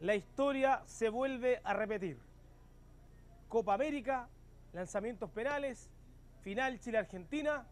la historia se vuelve a repetir. Copa América, lanzamientos penales, final Chile-Argentina,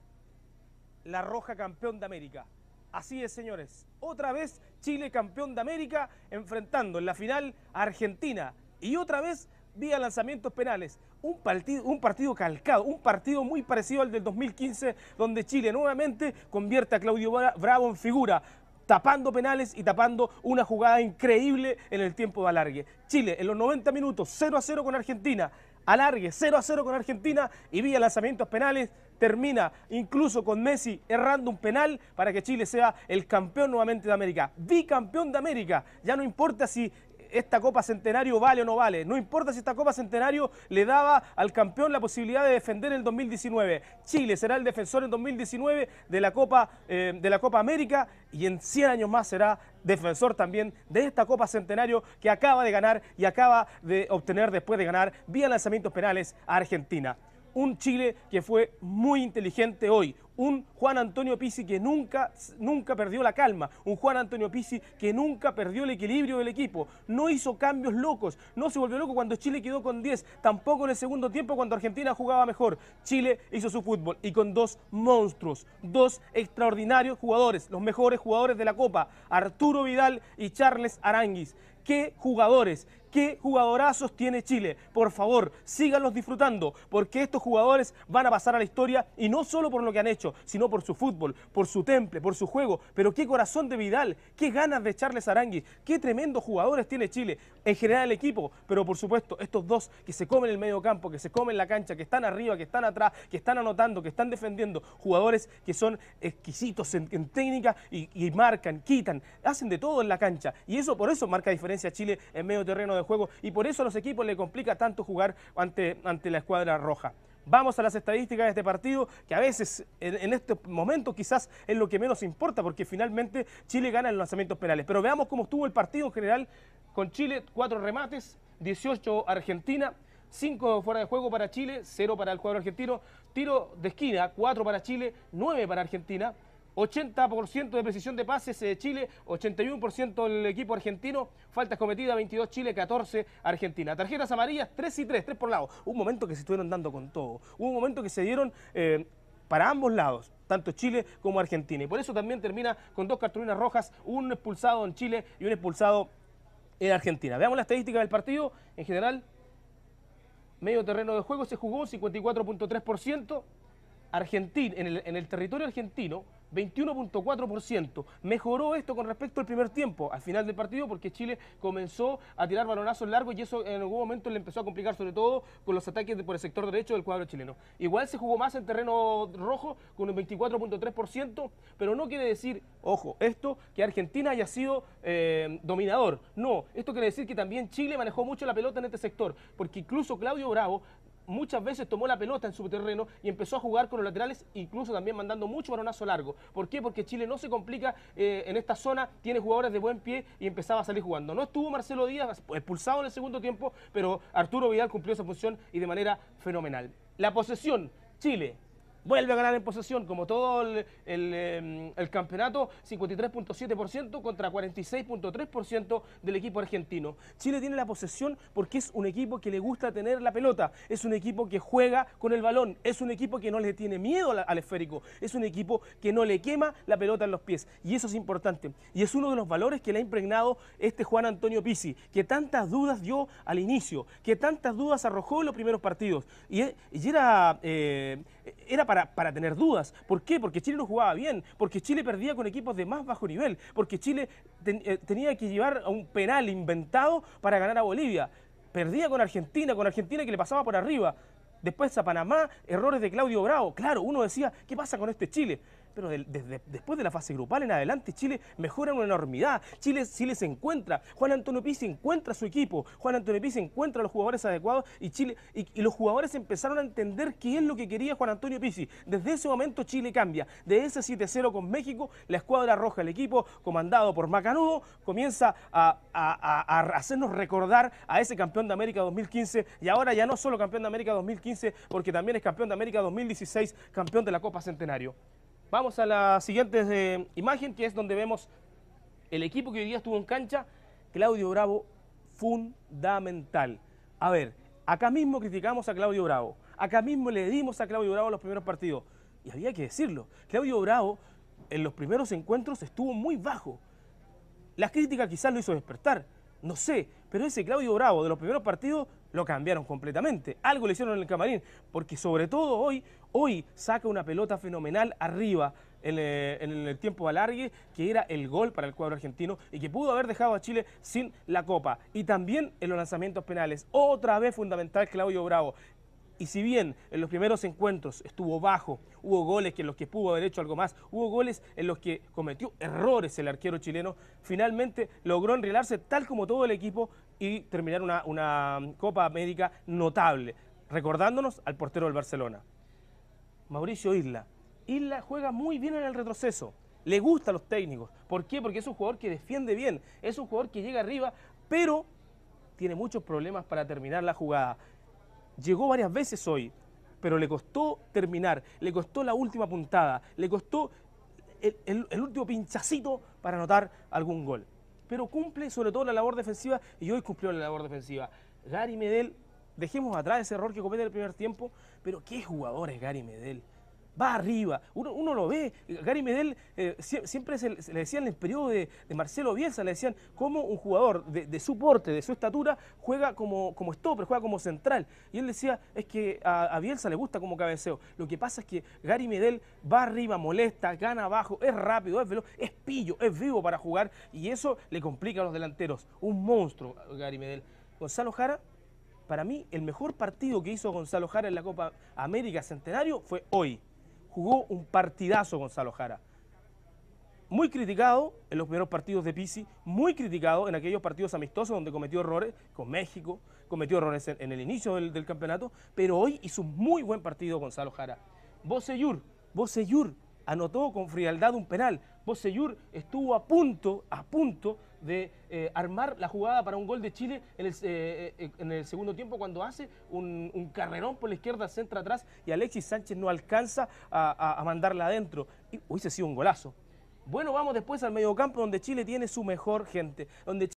la Roja campeón de América. Así es, señores. Otra vez Chile campeón de América enfrentando en la final a Argentina. Y otra vez vía lanzamientos penales. Un partido, un partido calcado, un partido muy parecido al del 2015, donde Chile nuevamente convierte a Claudio Bravo en figura tapando penales y tapando una jugada increíble en el tiempo de alargue. Chile en los 90 minutos 0 a 0 con Argentina, alargue 0 a 0 con Argentina y vía lanzamientos penales termina incluso con Messi errando un penal para que Chile sea el campeón nuevamente de América, bicampeón de América, ya no importa si esta Copa Centenario vale o no vale. No importa si esta Copa Centenario le daba al campeón la posibilidad de defender en el 2019. Chile será el defensor en 2019 de la Copa, eh, de la Copa América y en 100 años más será defensor también de esta Copa Centenario que acaba de ganar y acaba de obtener después de ganar vía lanzamientos penales a Argentina un Chile que fue muy inteligente hoy, un Juan Antonio Pizzi que nunca, nunca perdió la calma, un Juan Antonio Pizzi que nunca perdió el equilibrio del equipo, no hizo cambios locos, no se volvió loco cuando Chile quedó con 10, tampoco en el segundo tiempo cuando Argentina jugaba mejor. Chile hizo su fútbol y con dos monstruos, dos extraordinarios jugadores, los mejores jugadores de la Copa, Arturo Vidal y Charles Aranguis. ¡Qué jugadores! qué jugadorazos tiene Chile. Por favor, síganlos disfrutando, porque estos jugadores van a pasar a la historia y no solo por lo que han hecho, sino por su fútbol, por su temple, por su juego. Pero qué corazón de Vidal, qué ganas de Charles Aranguis, qué tremendos jugadores tiene Chile. En general el equipo, pero por supuesto estos dos que se comen el medio campo, que se comen la cancha, que están arriba, que están atrás, que están anotando, que están defendiendo. Jugadores que son exquisitos en, técnica y, y marcan, quitan, hacen de todo en la cancha. Y eso por eso marca diferencia Chile en medio terreno de juego y por eso a los equipos le complica tanto jugar ante, ante la escuadra roja. Vamos a las estadísticas de este partido, que a veces en, este momento quizás es lo que menos importa, porque finalmente Chile gana en los lanzamientos penales. Pero veamos cómo estuvo el partido en general con Chile, cuatro remates, 18 Argentina, 5 fuera de juego para Chile, 0 para el cuadro argentino, tiro de esquina, 4 para Chile, 9 para Argentina, 80% de precisión de pases de eh, Chile, 81% el equipo argentino, faltas cometidas 22 Chile, 14 Argentina. Tarjetas amarillas 3 y 3, 3 por lado. Un momento que se estuvieron dando con todo, un momento que se dieron eh, para ambos lados, tanto Chile como Argentina. Y por eso también termina con dos cartulinas rojas, un expulsado en Chile y un expulsado en Argentina. Veamos la estadística del partido. En general, medio terreno de juego se jugó 54.3%. Argentina, en el territorio argentino, 21.4%. Mejoró esto con respecto al primer tiempo, al final del partido, porque Chile comenzó a tirar balonazos largos y eso en algún momento le empezó a complicar, sobre todo con los ataques por el sector derecho del cuadro chileno. Igual se jugó más en terreno rojo, con un 24.3%, pero no quiere decir, ojo, esto, que Argentina haya sido eh, dominador. No, esto quiere decir que también Chile manejó mucho la pelota en este sector, porque incluso Claudio Bravo muchas veces tomó la pelota en su terreno y empezó a jugar con los laterales, incluso también mandando mucho varonazo largo. ¿Por qué? Porque Chile no se complica eh, en esta zona, tiene jugadores de buen pie y empezaba a salir jugando. No estuvo Marcelo Díaz expulsado en el segundo tiempo, pero Arturo Vidal cumplió esa función y de manera fenomenal. La posesión, Chile, vuelve a ganar en posesión, como todo el, el, em, campeonato, 53.7% contra 46.3% del equipo argentino. Chile tiene la posesión porque es un equipo que le gusta tener la pelota, es un equipo que juega con el balón, es un equipo que no le tiene miedo al, esférico, es un equipo que no le quema la pelota en los pies, y eso es importante, y es uno de los valores que le ha impregnado este Juan Antonio Pizzi, que tantas dudas dio al inicio, que tantas dudas arrojó en los primeros partidos, y, e, era... Eh, era para, tener dudas. ¿Por qué? Porque Chile no jugaba bien, porque Chile perdía con equipos de más bajo nivel, porque Chile eh, tenía que llevar a un penal inventado para ganar a Bolivia. Perdía con Argentina, con Argentina que le pasaba por arriba. Después a Panamá, errores de Claudio Bravo. Claro, uno decía, ¿qué pasa con este Chile? pero después de la fase grupal en adelante Chile mejora una enormidad. Chile, Chile se encuentra, Juan Antonio Pizzi encuentra su equipo, Juan Antonio Pizzi encuentra los jugadores adecuados y Chile y, los jugadores empezaron a entender qué es lo que quería Juan Antonio Pizzi. Desde ese momento Chile cambia. De ese 7-0 con México, la escuadra roja, el equipo comandado por Macanudo, comienza a hacernos recordar a ese campeón de América 2015 y ahora ya no solo campeón de América 2015, porque también es campeón de América 2016, campeón de la Copa Centenario. Vamos a la siguiente eh, imagen, que es donde vemos el equipo que hoy día estuvo en cancha, Claudio Bravo, fundamental. A ver, acá mismo criticamos a Claudio Bravo, acá mismo le dimos a Claudio Bravo los primeros partidos, y había que decirlo, Claudio Bravo en los primeros encuentros estuvo muy bajo. Las críticas quizás lo hizo despertar, no sé, pero ese Claudio Bravo de los primeros partidos lo cambiaron completamente. Algo le hicieron en el camarín, porque sobre todo hoy, hoy saca una pelota fenomenal arriba en, eh, el tiempo de alargue, que era el gol para el cuadro argentino y que pudo haber dejado a Chile sin la Copa. Y también en los lanzamientos penales. Otra vez fundamental Claudio Bravo. Y si bien en los primeros encuentros estuvo bajo, hubo goles en los que pudo haber hecho algo más, hubo goles en los que cometió errores el arquero chileno, finalmente logró enrelarse tal como todo el equipo y terminar una, una mm, Copa América notable, recordándonos al portero del Barcelona. Mauricio Isla. Isla juega muy bien en el retroceso, le gusta a los técnicos. ¿Por qué? Porque es un jugador que defiende bien, es un jugador que llega arriba, pero tiene muchos problemas para terminar la jugada. Llegó varias veces hoy, pero le costó terminar, le costó la última puntada, le costó el, último pinchacito para anotar algún gol. Pero cumple sobre todo la labor defensiva y hoy cumplió la labor defensiva. Gary Medel, dejemos atrás ese error que cometió en el primer tiempo, pero qué jugador es Gary Medel va arriba. Uno, lo ve. Gary Medel eh, siempre se, le decían en el periodo de, Marcelo Bielsa, le decían cómo un jugador de, su porte, de su estatura, juega como, como stopper, juega como central. Y él decía, es que a, Bielsa le gusta como cabeceo. Lo que pasa es que Gary Medel va arriba, molesta, gana abajo, es rápido, es veloz, es pillo, es vivo para jugar y eso le complica a los delanteros. Un monstruo, Gary Medel. Gonzalo Jara, para mí, el mejor partido que hizo Gonzalo Jara en la Copa América Centenario fue hoy jugó un partidazo Gonzalo Jara. Muy criticado en los primeros partidos de Pisi, muy criticado en aquellos partidos amistosos donde cometió errores con México, cometió errores en, el inicio del, campeonato, pero hoy hizo un muy buen partido Gonzalo Jara. Bocellur, Bocellur anotó con frialdad un penal. Bocellur estuvo a punto, a punto de eh, armar la jugada para un gol de Chile en el, eh, eh, segundo tiempo cuando hace un, carrerón por la izquierda, centra atrás y Alexis Sánchez no alcanza a, mandarla adentro. Y hubiese sido un golazo. Bueno, vamos después al mediocampo donde Chile tiene su mejor gente, donde